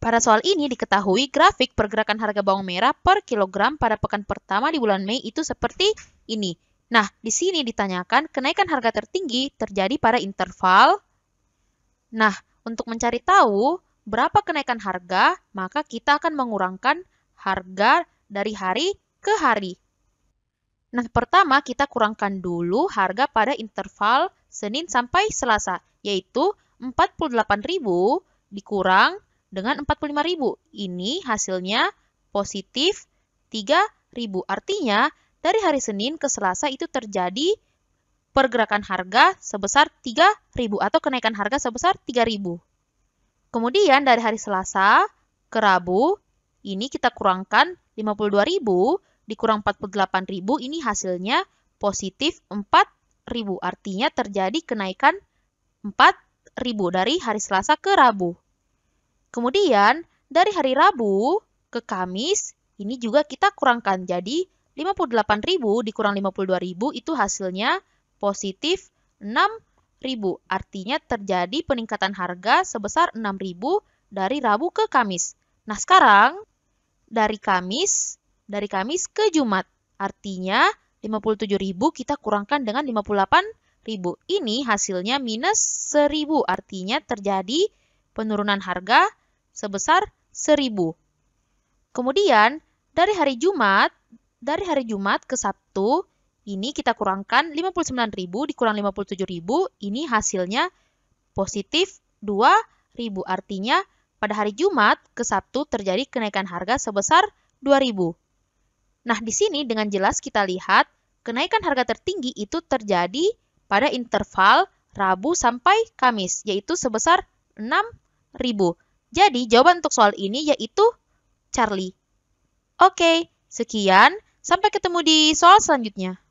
Pada soal ini diketahui grafik pergerakan harga bawang merah per kilogram pada pekan pertama di bulan Mei itu seperti ini. Nah, di sini ditanyakan kenaikan harga tertinggi terjadi pada interval. Nah, untuk mencari tahu berapa kenaikan harga, maka kita akan mengurangkan harga dari hari ke hari. Nah, pertama kita kurangkan dulu harga pada interval Senin sampai Selasa, yaitu 48.000 dikurang dengan 45.000. Ini hasilnya positif 3.000. Artinya, dari hari Senin ke Selasa itu terjadi pergerakan harga sebesar 3.000 atau kenaikan harga sebesar 3.000. Kemudian dari hari Selasa ke Rabu, ini kita kurangkan 52.000 dikurang 48.000 ini hasilnya positif 4.000. Artinya terjadi kenaikan 4.000 dari hari Selasa ke Rabu. Kemudian dari hari Rabu ke Kamis ini juga kita kurangkan. Jadi 58.000 dikurang 52.000 itu hasilnya positif 6.000. Artinya terjadi peningkatan harga sebesar 6.000 dari Rabu ke Kamis. Nah, sekarang dari Kamis dari Kamis ke Jumat. Artinya 57.000 kita kurangkan dengan 58.000. Ini hasilnya minus 1.000, artinya terjadi penurunan harga sebesar 1000. Kemudian dari hari Jumat, dari hari Jumat ke Sabtu ini kita kurangkan 59.000 dikurang 57.000, ini hasilnya positif 2.000. Artinya pada hari Jumat ke Sabtu terjadi kenaikan harga sebesar 2.000. Nah, di sini dengan jelas kita lihat kenaikan harga tertinggi itu terjadi pada interval Rabu sampai Kamis, yaitu sebesar 6.000. Jadi jawaban untuk soal ini yaitu Charlie. Oke, sekian. Sampai ketemu di soal selanjutnya.